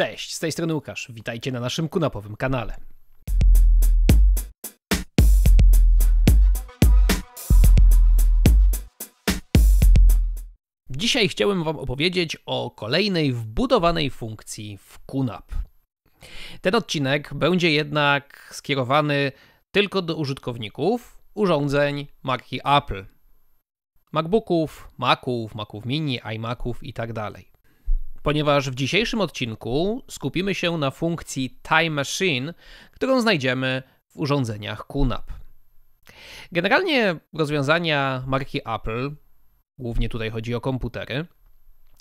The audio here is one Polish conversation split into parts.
Cześć, z tej strony Łukasz. Witajcie na naszym kunapowym kanale. Dzisiaj chciałem Wam opowiedzieć o kolejnej wbudowanej funkcji w Kunap. Ten odcinek będzie jednak skierowany tylko do użytkowników urządzeń marki Apple. MacBooków, Maców, Maców Mini, iMaców itd. Tak ponieważ w dzisiejszym odcinku skupimy się na funkcji Time Machine, którą znajdziemy w urządzeniach QNAP. Generalnie rozwiązania marki Apple, głównie tutaj chodzi o komputery,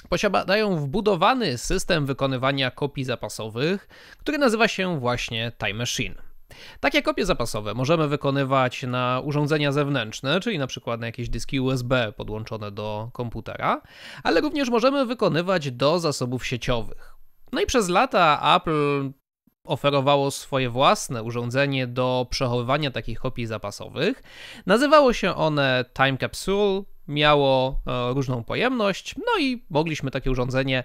posiadają wbudowany system wykonywania kopii zapasowych, który nazywa się właśnie Time Machine. Takie kopie zapasowe możemy wykonywać na urządzenia zewnętrzne, czyli na przykład na jakieś dyski USB podłączone do komputera, ale również możemy wykonywać do zasobów sieciowych. No i przez lata Apple oferowało swoje własne urządzenie do przechowywania takich kopii zapasowych. Nazywało się one Time Capsule, miało e, różną pojemność, no i mogliśmy takie urządzenie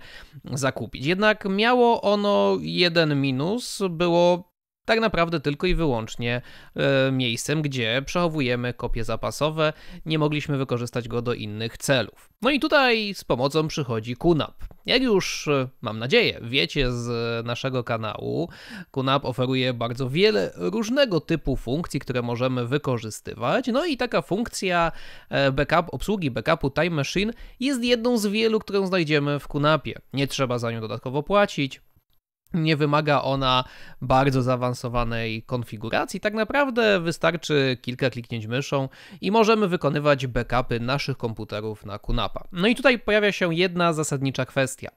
zakupić. Jednak miało ono jeden minus, było tak naprawdę tylko i wyłącznie e, miejscem, gdzie przechowujemy kopie zapasowe. Nie mogliśmy wykorzystać go do innych celów. No i tutaj z pomocą przychodzi QNAP. Jak już e, mam nadzieję, wiecie z naszego kanału, QNAP oferuje bardzo wiele różnego typu funkcji, które możemy wykorzystywać. No i taka funkcja e, backup, obsługi backupu Time Machine jest jedną z wielu, którą znajdziemy w QNAPie. Nie trzeba za nią dodatkowo płacić. Nie wymaga ona bardzo zaawansowanej konfiguracji. Tak naprawdę wystarczy kilka kliknięć myszą i możemy wykonywać backupy naszych komputerów na Kunapa. No i tutaj pojawia się jedna zasadnicza kwestia.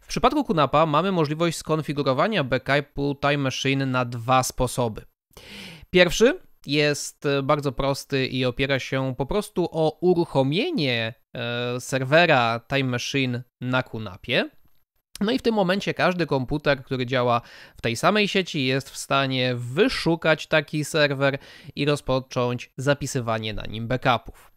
W przypadku Kunapa mamy możliwość skonfigurowania backupu Time Machine na dwa sposoby. Pierwszy jest bardzo prosty i opiera się po prostu o uruchomienie e, serwera Time Machine na Kunapie no i w tym momencie każdy komputer, który działa w tej samej sieci, jest w stanie wyszukać taki serwer i rozpocząć zapisywanie na nim backupów.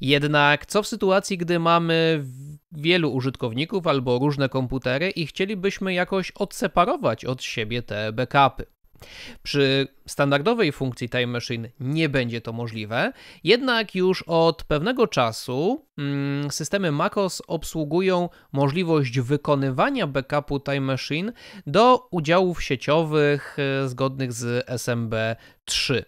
Jednak co w sytuacji, gdy mamy wielu użytkowników albo różne komputery i chcielibyśmy jakoś odseparować od siebie te backupy? Przy standardowej funkcji Time Machine nie będzie to możliwe, jednak już od pewnego czasu mm, systemy macOS obsługują możliwość wykonywania backupu Time Machine do udziałów sieciowych e, zgodnych z SMB 3.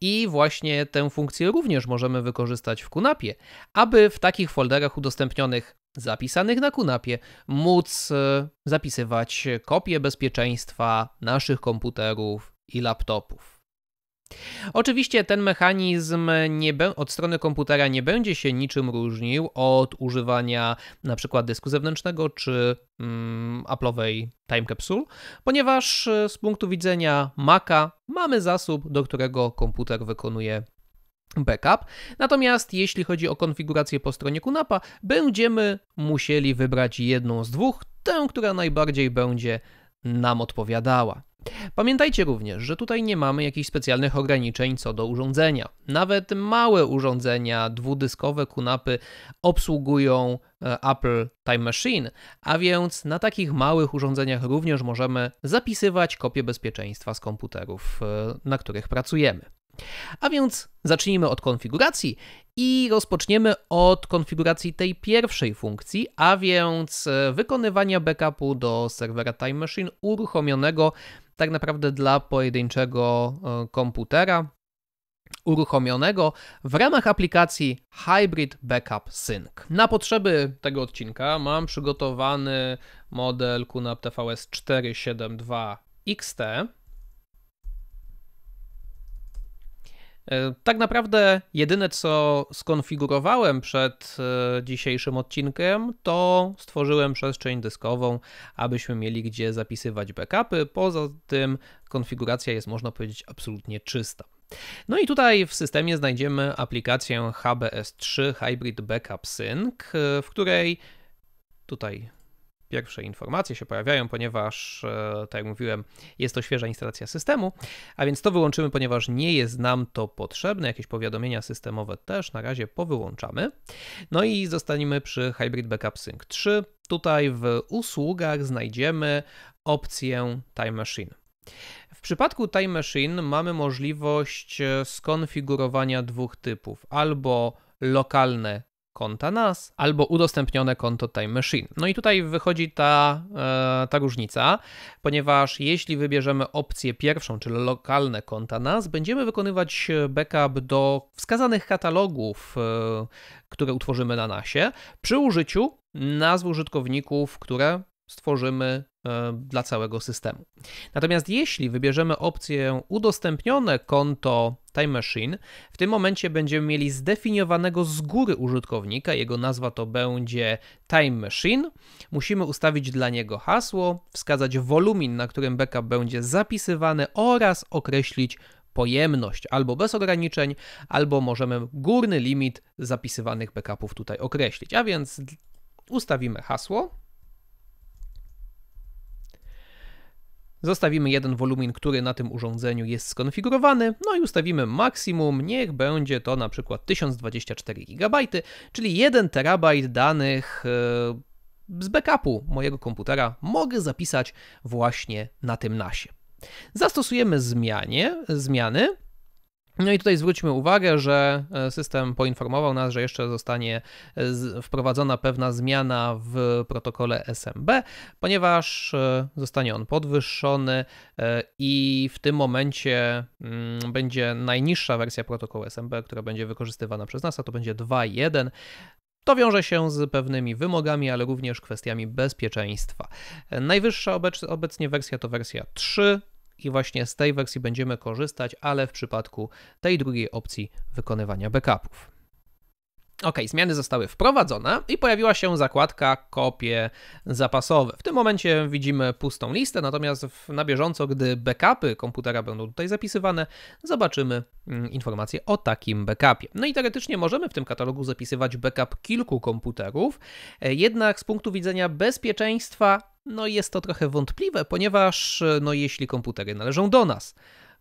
I właśnie tę funkcję również możemy wykorzystać w QNAPie, aby w takich folderach udostępnionych zapisanych na kunapie, móc e, zapisywać kopie bezpieczeństwa naszych komputerów i laptopów. Oczywiście ten mechanizm od strony komputera nie będzie się niczym różnił od używania np. dysku zewnętrznego czy mm, Apple'owej Time Capsule, ponieważ e, z punktu widzenia Maca mamy zasób, do którego komputer wykonuje backup. Natomiast jeśli chodzi o konfigurację po stronie QNAPa, będziemy musieli wybrać jedną z dwóch, tę, która najbardziej będzie nam odpowiadała. Pamiętajcie również, że tutaj nie mamy jakichś specjalnych ograniczeń co do urządzenia. Nawet małe urządzenia dwudyskowe kunapy obsługują e, Apple Time Machine, a więc na takich małych urządzeniach również możemy zapisywać kopie bezpieczeństwa z komputerów, e, na których pracujemy. A więc zacznijmy od konfiguracji i rozpoczniemy od konfiguracji tej pierwszej funkcji, a więc e, wykonywania backupu do serwera Time Machine uruchomionego tak naprawdę dla pojedynczego e, komputera uruchomionego w ramach aplikacji Hybrid Backup Sync. Na potrzeby tego odcinka mam przygotowany model QNAP TVS 472 XT E, tak naprawdę jedyne co skonfigurowałem przed e, dzisiejszym odcinkiem, to stworzyłem przestrzeń dyskową, abyśmy mieli gdzie zapisywać backupy. Poza tym konfiguracja jest, można powiedzieć, absolutnie czysta. No i tutaj w systemie znajdziemy aplikację HBS3 Hybrid Backup Sync, e, w której tutaj pierwsze informacje się pojawiają, ponieważ, e, tak jak mówiłem, jest to świeża instalacja systemu, a więc to wyłączymy, ponieważ nie jest nam to potrzebne. Jakieś powiadomienia systemowe też na razie powyłączamy. No i zostaniemy przy Hybrid Backup Sync 3. Tutaj w usługach znajdziemy opcję Time Machine. W przypadku Time Machine mamy możliwość e, skonfigurowania dwóch typów: albo lokalne konta nas albo udostępnione konto Time Machine. No i tutaj wychodzi ta, e, ta różnica, ponieważ jeśli wybierzemy opcję pierwszą, czyli lokalne konta nas, będziemy wykonywać backup do wskazanych katalogów, e, które utworzymy na nasie przy użyciu nazw użytkowników, które stworzymy e, dla całego systemu. Natomiast jeśli wybierzemy opcję udostępnione konto Time Machine, w tym momencie będziemy mieli zdefiniowanego z góry użytkownika, jego nazwa to będzie Time Machine. Musimy ustawić dla niego hasło, wskazać wolumin, na którym backup będzie zapisywany oraz określić pojemność albo bez ograniczeń, albo możemy górny limit zapisywanych backupów tutaj określić. A więc ustawimy hasło Zostawimy jeden wolumin, który na tym urządzeniu jest skonfigurowany, no i ustawimy maksimum, niech będzie to na przykład 1024 GB, czyli 1 TB danych e, z backupu mojego komputera mogę zapisać właśnie na tym NASie. Zastosujemy zmianie, zmiany no i tutaj zwróćmy uwagę, że e, system poinformował nas, że jeszcze zostanie e, wprowadzona pewna zmiana w protokole SMB, ponieważ e, zostanie on podwyższony i w tym momencie mm, będzie najniższa wersja protokołu SMB, która będzie wykorzystywana przez nas, a to będzie 2.1. To wiąże się z pewnymi wymogami, ale również kwestiami bezpieczeństwa. Najwyższa obecnie wersja to wersja 3, i właśnie z tej wersji będziemy korzystać, ale w przypadku tej drugiej opcji wykonywania backupów. Ok, zmiany zostały wprowadzone i pojawiła się zakładka kopie zapasowe. W tym momencie widzimy pustą listę, natomiast na bieżąco, gdy backupy komputera będą tutaj zapisywane, zobaczymy mm, informację o takim backupie. No i teoretycznie możemy w tym katalogu zapisywać backup kilku komputerów, e, jednak z punktu widzenia bezpieczeństwa no jest to trochę wątpliwe, ponieważ e, no jeśli komputery należą do nas,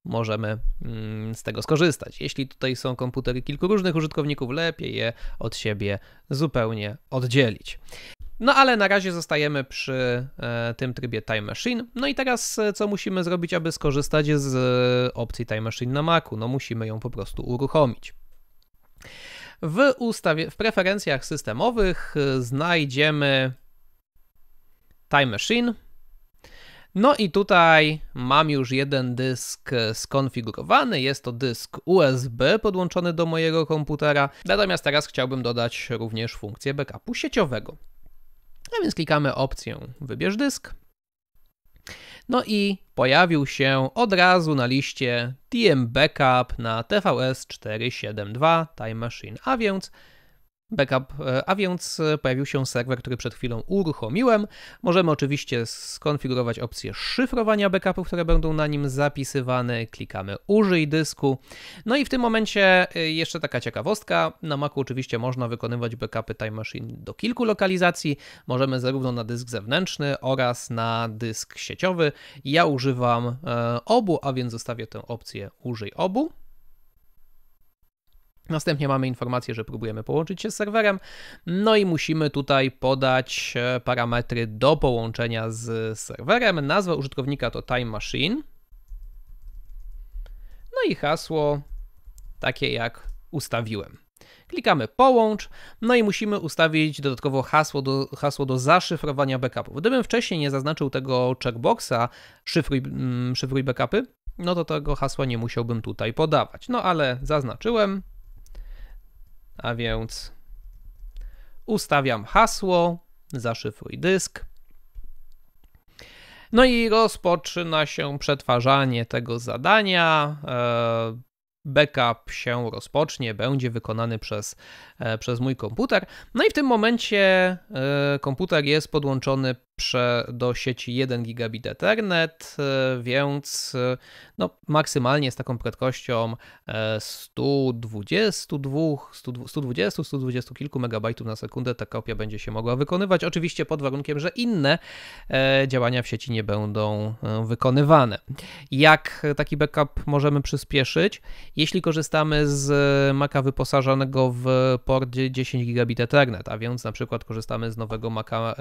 możemy mm, z tego skorzystać. Jeśli tutaj są komputery kilku różnych użytkowników, lepiej je od siebie zupełnie oddzielić. No ale na razie zostajemy przy e, tym trybie Time Machine. No i teraz e, co musimy zrobić, aby skorzystać z opcji Time Machine na Macu? No musimy ją po prostu uruchomić. W, ustawie, w preferencjach systemowych znajdziemy Time Machine. No i tutaj mam już jeden dysk skonfigurowany. Jest to dysk USB podłączony do mojego komputera. Natomiast teraz chciałbym dodać również funkcję backupu sieciowego. A więc klikamy opcję Wybierz dysk. No i pojawił się od razu na liście TM Backup na TVS 472 Time Machine, a więc backup, e, a więc e, pojawił się serwer, który przed chwilą uruchomiłem. Możemy oczywiście skonfigurować opcję szyfrowania backupów, które będą na nim zapisywane. Klikamy użyj dysku. No i w tym momencie e, jeszcze taka ciekawostka. Na Macu oczywiście można wykonywać backupy Time Machine do kilku lokalizacji. Możemy zarówno na dysk zewnętrzny oraz na dysk sieciowy. Ja używam obu, a więc zostawię tę opcję użyj obu. Następnie mamy informację, że próbujemy połączyć się z serwerem, no i musimy tutaj podać e, parametry do połączenia z serwerem. Nazwa użytkownika to Time Machine, no i hasło takie jak ustawiłem. Klikamy połącz, no i musimy ustawić dodatkowo hasło do, hasło do zaszyfrowania backupów. Gdybym wcześniej nie zaznaczył tego checkboxa szyfruj, mm, szyfruj backupy, no to tego hasła nie musiałbym tutaj podawać. No ale zaznaczyłem, a więc ustawiam hasło, zaszyfruj dysk. No i rozpoczyna się przetwarzanie tego zadania. E, backup się rozpocznie, będzie wykonany przez, e, przez mój komputer. No i w tym momencie e, komputer jest podłączony prze, do sieci 1 gigabit Ethernet, e, więc e, no, maksymalnie z taką prędkością 120, e, 120 kilku megabajtów na sekundę ta kopia będzie się mogła wykonywać. Oczywiście pod warunkiem, że inne działania w sieci nie będą wykonywane. Jak taki backup możemy przyspieszyć? Jeśli korzystamy z Maca wyposażonego w port 10 gigabit Ethernet, a więc na przykład korzystamy z nowego Maca,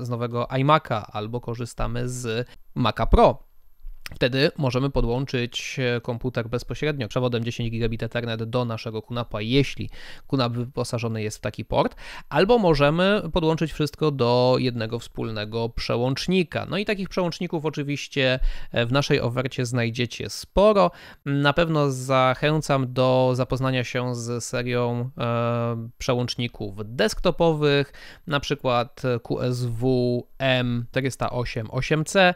z nowego iMac'a albo korzystamy z Maca Pro. Wtedy możemy podłączyć e, komputer bezpośrednio przewodem 10 gigabit Ethernet do naszego kunapa, jeśli kunap wyposażony jest w taki port, albo możemy podłączyć wszystko do jednego wspólnego przełącznika. No i takich przełączników oczywiście e, w naszej ofercie znajdziecie sporo. Na pewno zachęcam do zapoznania się z serią e, przełączników desktopowych, na przykład QSW M408 8C.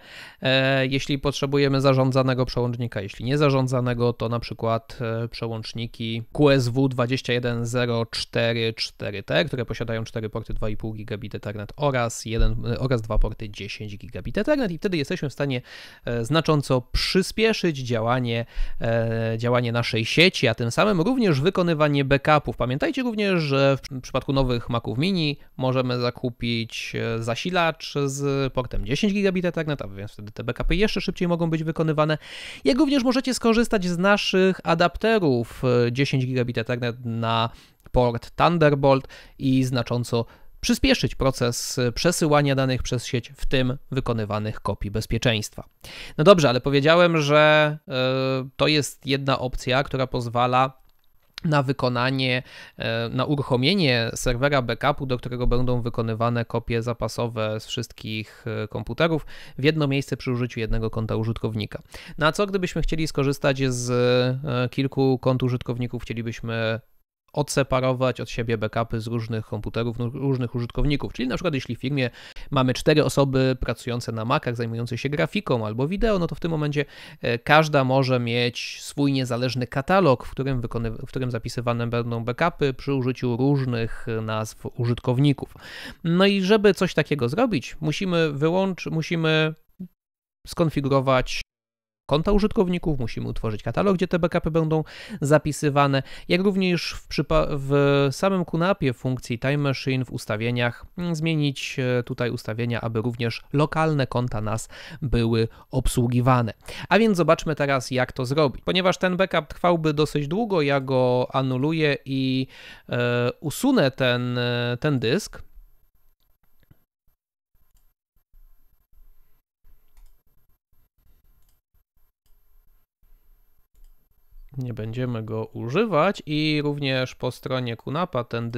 Jeśli potrzebujecie potrzebujemy zarządzanego przełącznika. Jeśli nie zarządzanego, to na przykład e, przełączniki QSW 21044T, które posiadają 4 porty 2,5 gigabit Ethernet oraz, jeden e, oraz 2 porty 10 gigabit Ethernet i wtedy jesteśmy w stanie e, znacząco przyspieszyć działanie, działanie naszej sieci, a tym samym również wykonywanie backupów. Pamiętajcie również, że w przypadku nowych Maców Mini możemy zakupić zasilacz z portem 10 gigabit Ethernet, a więc wtedy te backupy jeszcze szybciej mogą mogą być wykonywane, jak również możecie skorzystać z naszych adapterów 10 e, gigabit Ethernet na port Thunderbolt i znacząco przyspieszyć proces e, przesyłania danych przez sieć, w tym wykonywanych kopii bezpieczeństwa. No dobrze, ale powiedziałem, że yy, to jest jedna opcja, która pozwala na wykonanie, e, na uruchomienie serwera backupu, do którego będą wykonywane kopie zapasowe z wszystkich e, komputerów w jedno miejsce przy użyciu jednego konta użytkownika. Na no co gdybyśmy chcieli skorzystać z e, kilku kont użytkowników, chcielibyśmy odseparować od siebie backupy z różnych komputerów, no, różnych użytkowników. Czyli na przykład jeśli w firmie mamy cztery osoby pracujące na Macach, zajmujące się grafiką albo wideo, no to w tym momencie e, każda może mieć swój niezależny katalog, w którym, wykony- w którym zapisywane będą backupy przy użyciu różnych e, nazw użytkowników. No i żeby coś takiego zrobić, musimy wyłączyć, musimy skonfigurować konta użytkowników, musimy utworzyć katalog, gdzie te backupy będą zapisywane, jak również w, w samym kunapie funkcji Time Machine w ustawieniach mm, zmienić e, tutaj ustawienia, aby również lokalne konta nas były obsługiwane. A więc zobaczmy teraz jak to zrobić. Ponieważ ten backup trwałby dosyć długo, ja go anuluję i e, usunę ten, e, ten dysk, nie będziemy go używać i również po stronie QNAPa ten,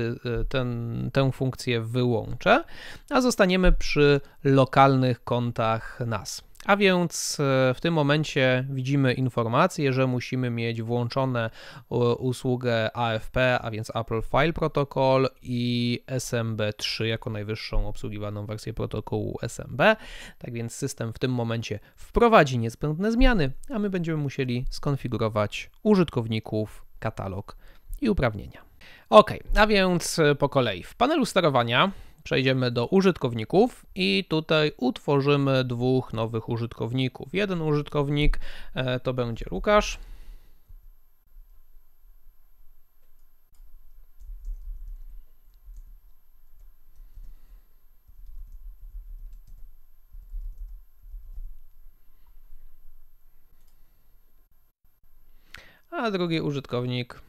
ten, tę funkcję wyłączę, a zostaniemy przy lokalnych kontach NAS. A więc e, w tym momencie widzimy informację, że musimy mieć włączone e, usługę AFP, a więc Apple File Protocol i SMB3 jako najwyższą obsługiwaną wersję protokołu SMB. Tak więc system w tym momencie wprowadzi niezbędne zmiany, a my będziemy musieli skonfigurować użytkowników, katalog i uprawnienia. Ok, a więc e, po kolei. W panelu sterowania Przejdziemy do użytkowników i tutaj utworzymy dwóch nowych użytkowników. Jeden użytkownik e, to będzie Łukasz. a drugi użytkownik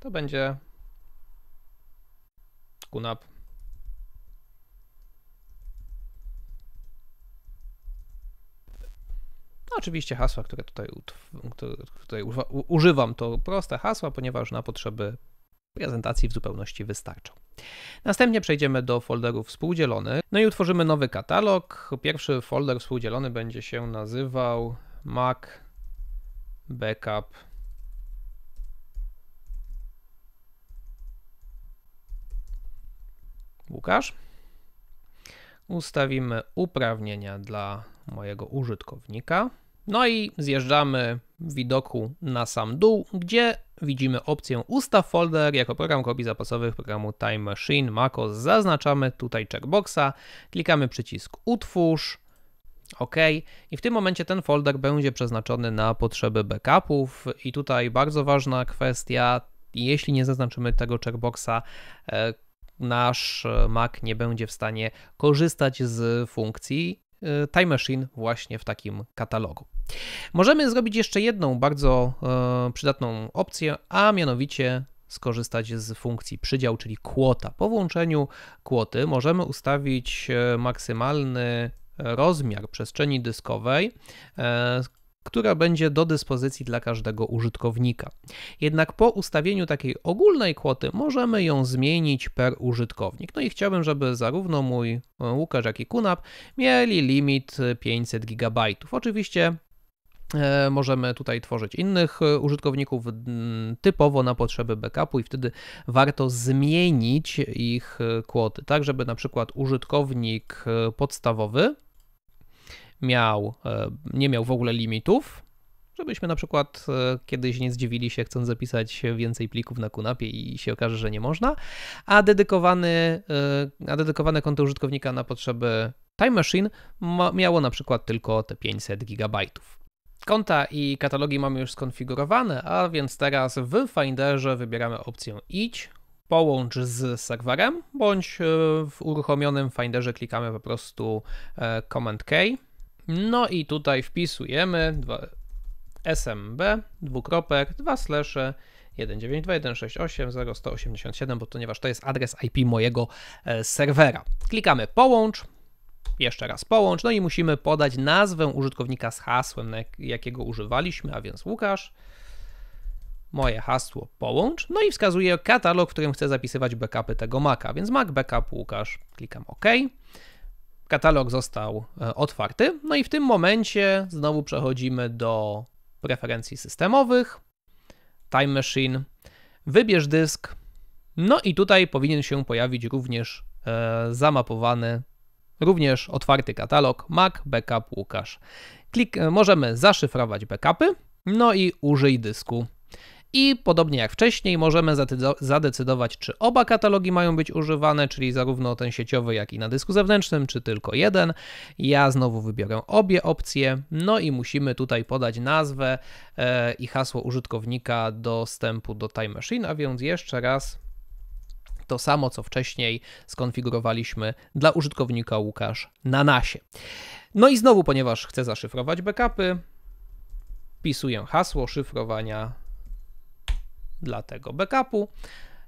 to będzie kunap. No, oczywiście hasła, które tutaj, tutaj używam, to proste hasła, ponieważ na potrzeby prezentacji w zupełności wystarczą. Następnie przejdziemy do folderów współdzielonych, no i utworzymy nowy katalog. Pierwszy folder współdzielony będzie się nazywał Mac Backup Łukasz. Ustawimy uprawnienia dla mojego użytkownika. No i zjeżdżamy w widoku na sam dół, gdzie widzimy opcję Ustaw folder jako program kopii zapasowych programu Time Machine MacOS. Zaznaczamy tutaj checkboxa, klikamy przycisk Utwórz, OK. I w tym momencie ten folder będzie przeznaczony na potrzeby backupów. I tutaj bardzo ważna kwestia, jeśli nie zaznaczymy tego checkboxa, e, nasz e, Mac nie będzie w stanie korzystać z funkcji e, Time Machine właśnie w takim katalogu. Możemy zrobić jeszcze jedną bardzo e, przydatną opcję, a mianowicie skorzystać z funkcji przydział, czyli kłota. Po włączeniu kłoty możemy ustawić maksymalny rozmiar przestrzeni dyskowej, która będzie do dyspozycji dla każdego użytkownika. Jednak po ustawieniu takiej ogólnej kwoty możemy ją zmienić per użytkownik. No i chciałbym, żeby zarówno mój e, Łukasz, jak i Kunap mieli limit 500 GB. Oczywiście e, Możemy tutaj tworzyć innych e, użytkowników typowo na potrzeby backupu i wtedy warto zmienić ich kwoty, tak żeby na przykład użytkownik podstawowy miał, e, nie miał w ogóle limitów, żebyśmy na przykład e, kiedyś nie zdziwili się, chcąc zapisać więcej plików na kunapie i się okaże, że nie można, a, dedykowany, e, a dedykowane konto użytkownika na potrzeby Time Machine miało na przykład tylko te 500 GB. Konta i katalogi mamy już skonfigurowane, a więc teraz w Finderze wybieramy opcję Idź, połącz z serwerem, bądź w uruchomionym Finderze klikamy po prostu Command K no i tutaj wpisujemy smb, dwukropek, dwa slesze, 192.168.0.187, bo ponieważ to jest adres IP mojego e, serwera. Klikamy połącz, jeszcze raz połącz, no i musimy podać nazwę użytkownika z hasłem, jakiego używaliśmy, a więc Łukasz, moje hasło połącz, no i wskazuję katalog, w którym chcę zapisywać backupy tego Maca, więc Mac Backup Łukasz, klikam OK katalog został e, otwarty. No i w tym momencie znowu przechodzimy do preferencji systemowych, Time Machine, wybierz dysk. No i tutaj powinien się pojawić również e, zamapowany, również otwarty katalog Mac Backup Łukasz. Klik, e, możemy zaszyfrować backupy, no i użyj dysku i podobnie jak wcześniej, możemy zadecydować, czy oba katalogi mają być używane, czyli zarówno ten sieciowy, jak i na dysku zewnętrznym, czy tylko jeden. Ja znowu wybiorę obie opcje, no i musimy tutaj podać nazwę e, i hasło użytkownika dostępu do Time Machine, a więc jeszcze raz to samo, co wcześniej skonfigurowaliśmy dla użytkownika Łukasz na nasie. No i znowu, ponieważ chcę zaszyfrować backupy, wpisuję hasło szyfrowania dla tego backupu.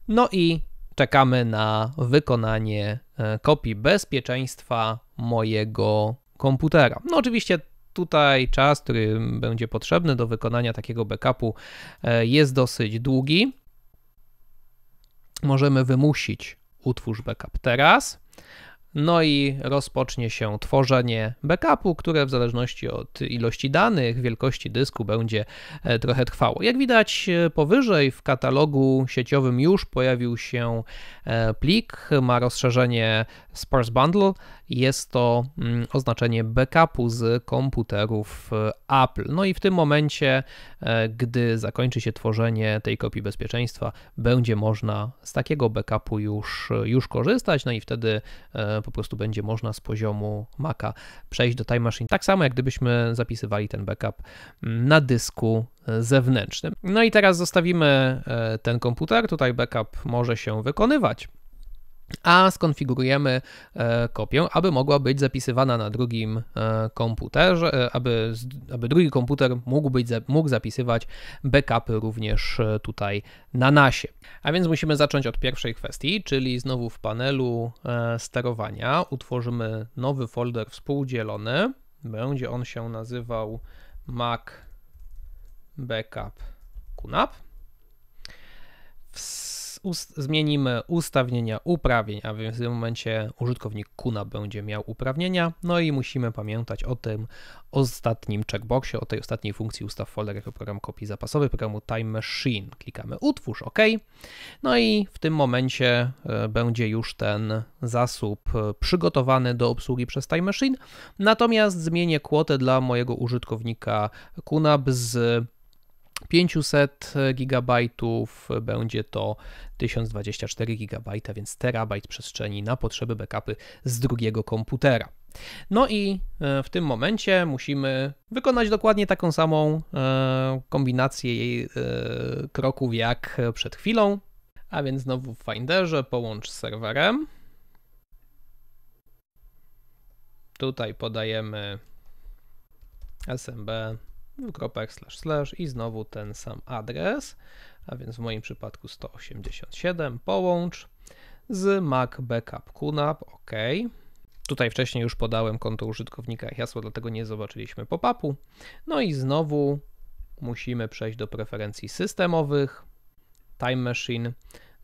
No i czekamy na wykonanie e, kopii bezpieczeństwa mojego komputera. No oczywiście tutaj czas, który będzie potrzebny do wykonania takiego backupu e, jest dosyć długi. Możemy wymusić utwórz backup teraz. No i rozpocznie się tworzenie backupu, które w zależności od ilości danych, wielkości dysku będzie e, trochę trwało. Jak widać e, powyżej w katalogu sieciowym już pojawił się e, plik, ma rozszerzenie Sparse Bundle. Jest to mm, oznaczenie backupu z komputerów Apple. No i w tym momencie, gdy zakończy się tworzenie tej kopii bezpieczeństwa, będzie można z takiego backupu już, już korzystać, no i wtedy po prostu będzie można z poziomu Maca przejść do Time Machine, tak samo jak gdybyśmy zapisywali ten backup mm, na dysku e, zewnętrznym. No i teraz zostawimy e, ten komputer, tutaj backup może się wykonywać, a skonfigurujemy e, kopię, aby mogła być zapisywana na drugim e, komputerze, e, aby, aby drugi komputer mógł, być, mógł zapisywać backupy również tutaj na NASie. A więc musimy zacząć od pierwszej kwestii, czyli znowu w panelu sterowania utworzymy nowy folder współdzielony. Będzie on się nazywał Mac Backup QNAP ust, zmienimy ustawienia uprawnień, a więc w tym momencie użytkownik Kuna będzie miał uprawnienia, no i musimy pamiętać o tym ostatnim checkboxie, o tej ostatniej funkcji ustaw folder jako program kopii zapasowy programu Time Machine. Klikamy utwórz OK, no i w tym momencie e, będzie już ten zasób e, przygotowany do obsługi przez Time Machine, natomiast zmienię kwotę dla mojego użytkownika Kunab z 500 GB będzie to 1024 GB, więc terabajt przestrzeni na potrzeby backupy z drugiego komputera. No i e, w tym momencie musimy wykonać dokładnie taką samą e, kombinację jej e, kroków jak przed chwilą. A więc znowu w Finderze połącz z serwerem. Tutaj podajemy SMB dwukropek, slash, slash i znowu ten sam adres, a więc w moim przypadku 187, połącz z Mac Backup QNAP, OK. Tutaj wcześniej już podałem konto użytkownika i hasło, dlatego nie zobaczyliśmy pop-upu. No i znowu musimy przejść do preferencji systemowych, Time Machine.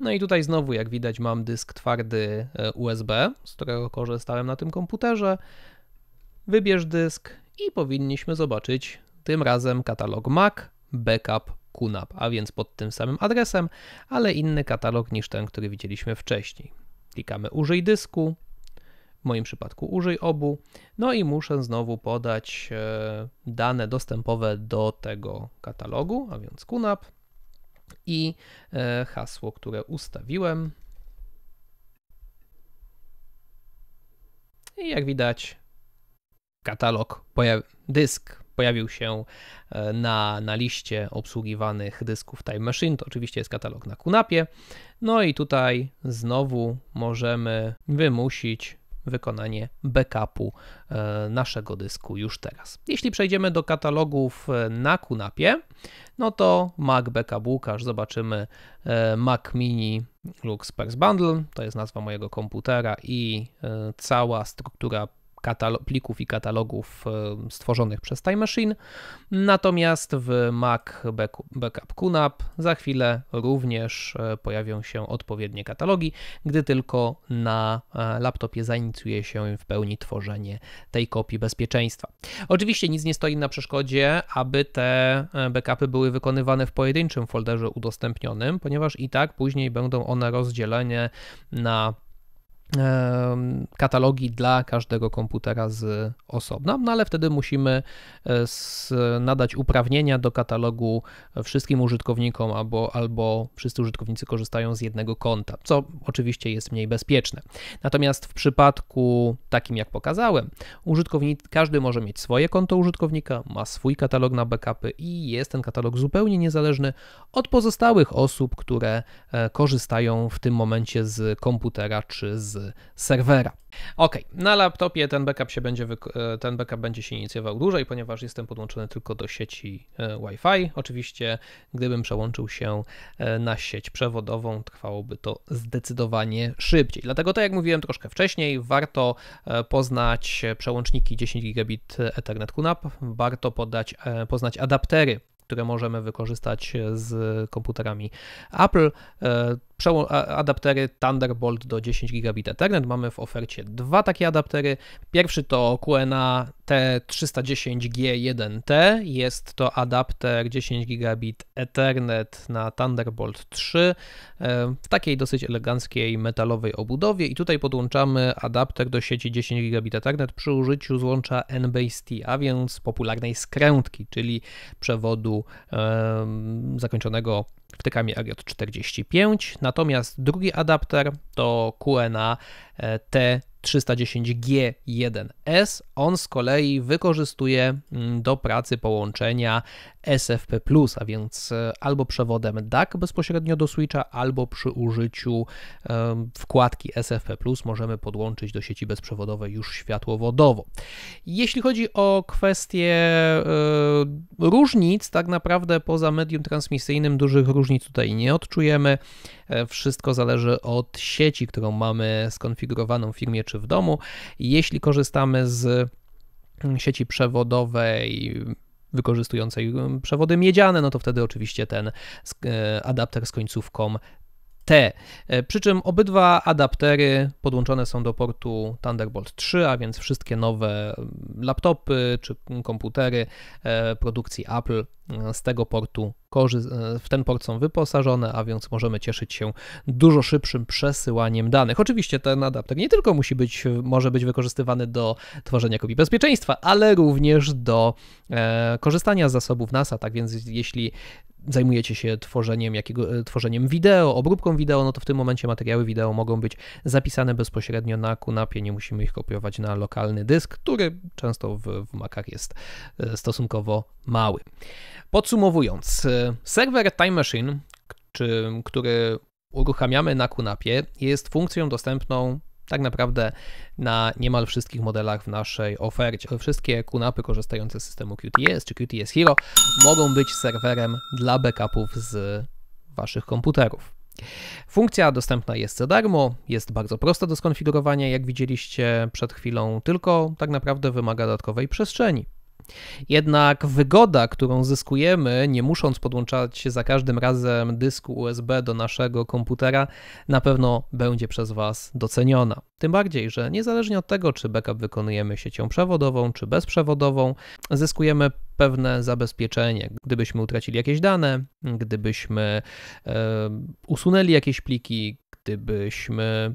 No i tutaj znowu, jak widać, mam dysk twardy e, USB, z którego korzystałem na tym komputerze. Wybierz dysk i powinniśmy zobaczyć tym razem katalog Mac, backup QNAP, a więc pod tym samym adresem, ale inny katalog niż ten, który widzieliśmy wcześniej. Klikamy użyj dysku, w moim przypadku użyj obu, no i muszę znowu podać e, dane dostępowe do tego katalogu, a więc QNAP i e, hasło, które ustawiłem. I jak widać, katalog, dysk pojawił się e, na, na liście obsługiwanych dysków Time Machine. To oczywiście jest katalog na Kunapie. No i tutaj znowu możemy wymusić wykonanie backupu e, naszego dysku już teraz. Jeśli przejdziemy do katalogów e, na Kunapie, no to Mac Backup Łukasz, zobaczymy Mac Mini Lux Perks Bundle, to jest nazwa mojego komputera i cała struktura plików i katalogów e, stworzonych przez Time Machine. Natomiast w Mac Backup QNAP za chwilę również e, pojawią się odpowiednie katalogi, gdy tylko na e, laptopie zainicjuje się w pełni tworzenie tej kopii bezpieczeństwa. Oczywiście nic nie stoi na przeszkodzie, aby te backupy były wykonywane w pojedynczym folderze udostępnionym, ponieważ i tak później będą one rozdzielone na katalogi dla każdego komputera z osobna, no ale wtedy musimy e, nadać uprawnienia do katalogu wszystkim użytkownikom albo, albo wszyscy użytkownicy korzystają z jednego konta, co oczywiście jest mniej bezpieczne. Natomiast w przypadku takim jak pokazałem, użytkownik, każdy może mieć swoje konto użytkownika, ma swój katalog na backupy i jest ten katalog zupełnie niezależny od pozostałych osób, które e, korzystają w tym momencie z komputera czy z serwera. Ok, na laptopie ten backup, się będzie, e, ten backup będzie się inicjował dłużej, ponieważ jestem podłączony tylko do sieci e, Wi-Fi. Oczywiście, gdybym przełączył się e, na sieć przewodową, trwałoby to zdecydowanie szybciej. Dlatego, tak jak mówiłem troszkę wcześniej, warto poznać przełączniki 10 gigabit Ethernet QNAP, warto podać, poznać adaptery które możemy wykorzystać z komputerami Apple adaptery Thunderbolt do 10 gigabit Ethernet. Mamy w ofercie dwa takie adaptery. Pierwszy to QNA T310G1T. Jest to adapter 10 gigabit Ethernet na Thunderbolt 3 e, w takiej dosyć eleganckiej metalowej obudowie i tutaj podłączamy adapter do sieci 10 gigabit Ethernet przy użyciu złącza NBASE-T, a więc popularnej skrętki, czyli przewodu um, zakończonego tykami AJ45, natomiast drugi adapter to QNA e, T 310G1S. On z kolei wykorzystuje mm, do pracy połączenia SFP, a więc e, albo przewodem DAC bezpośrednio do switcha, albo przy użyciu e, wkładki SFP możemy podłączyć do sieci bezprzewodowej już światłowodowo. Jeśli chodzi o kwestie e, różnic, tak naprawdę poza medium transmisyjnym dużych różnic tutaj nie odczujemy. E, wszystko zależy od sieci, którą mamy skonfigurowaną w firmie czy w domu. Jeśli korzystamy z mm, sieci przewodowej, wykorzystującej mm, przewody miedziane, no to wtedy oczywiście ten e, adapter z końcówką T. E, przy czym obydwa adaptery podłączone są do portu Thunderbolt 3, a więc wszystkie nowe laptopy czy komputery produkcji Apple z tego portu e, w ten port są wyposażone, a więc możemy cieszyć się dużo szybszym przesyłaniem danych. Oczywiście ten adapter nie tylko musi być, może być wykorzystywany do tworzenia kopii bezpieczeństwa, ale również do e, korzystania z zasobów NASA, tak więc jeśli zajmujecie się tworzeniem, jakiego, e, tworzeniem wideo, obróbką wideo, no to w tym momencie materiały wideo mogą być zapisane bezpośrednio na kunapie, nie musimy ich kopiować na lokalny dysk, który często w, w Macach jest e, stosunkowo mały. Podsumowując, e, serwer Time Machine, czy, który uruchamiamy na Kunapie, jest funkcją dostępną tak naprawdę na niemal wszystkich modelach w naszej ofercie. Wszystkie kunapy korzystające z systemu QTS czy QTS Hero mogą być serwerem dla backupów z waszych komputerów. Funkcja dostępna jest za darmo, jest bardzo prosta do skonfigurowania, jak widzieliście przed chwilą, tylko tak naprawdę wymaga dodatkowej przestrzeni. Jednak wygoda, którą zyskujemy, nie musząc podłączać się za każdym razem dysku USB do naszego komputera, na pewno będzie przez Was doceniona. Tym bardziej, że niezależnie od tego, czy backup wykonujemy siecią przewodową czy bezprzewodową, zyskujemy pewne zabezpieczenie. Gdybyśmy utracili jakieś dane, gdybyśmy e, usunęli jakieś pliki, gdybyśmy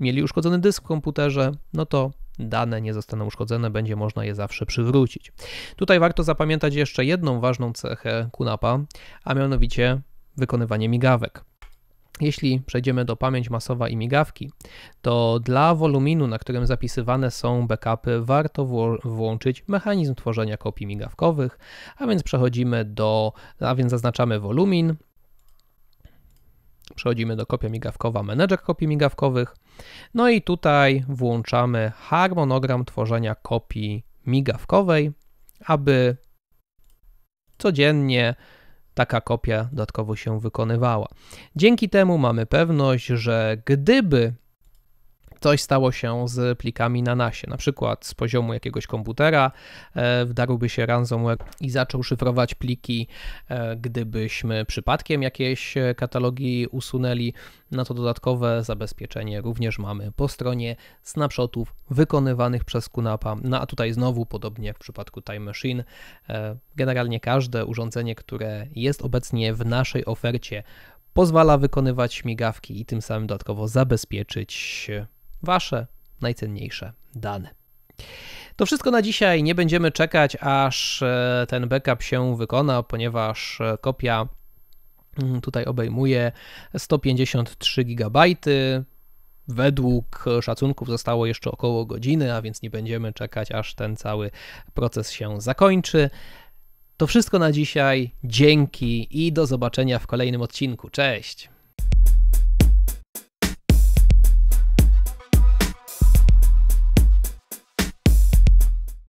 mieli uszkodzony dysk w komputerze, no to dane nie zostaną uszkodzone, będzie można je zawsze przywrócić. Tutaj warto zapamiętać jeszcze jedną ważną cechę QNAPa, a mianowicie wykonywanie migawek. Jeśli przejdziemy do pamięć masowa i migawki, to dla woluminu, na którym zapisywane są backupy, warto włączyć mechanizm tworzenia kopii migawkowych, a więc przechodzimy do, a więc zaznaczamy wolumin, Przechodzimy do kopia migawkowa, menedżer kopii migawkowych. No i tutaj włączamy harmonogram tworzenia kopii migawkowej, aby codziennie taka kopia dodatkowo się wykonywała. Dzięki temu mamy pewność, że gdyby coś stało się z plikami na NASie, na przykład z poziomu jakiegoś komputera e, wdarłby się ransomware i zaczął szyfrować pliki, e, gdybyśmy przypadkiem jakieś e, katalogi usunęli, Na no to dodatkowe zabezpieczenie również mamy po stronie snapshotów wykonywanych przez Kunapa. no a tutaj znowu podobnie jak w przypadku Time Machine, generalnie każde urządzenie, które jest obecnie w naszej ofercie pozwala wykonywać śmigawki i tym samym dodatkowo zabezpieczyć wasze najcenniejsze dane. To wszystko na dzisiaj. Nie będziemy czekać, aż e, ten backup się wykona, ponieważ e, kopia mm, tutaj obejmuje 153 GB. Według szacunków zostało jeszcze około godziny, a więc nie będziemy czekać, aż ten cały proces się zakończy. To wszystko na dzisiaj. Dzięki i do zobaczenia w kolejnym odcinku. Cześć!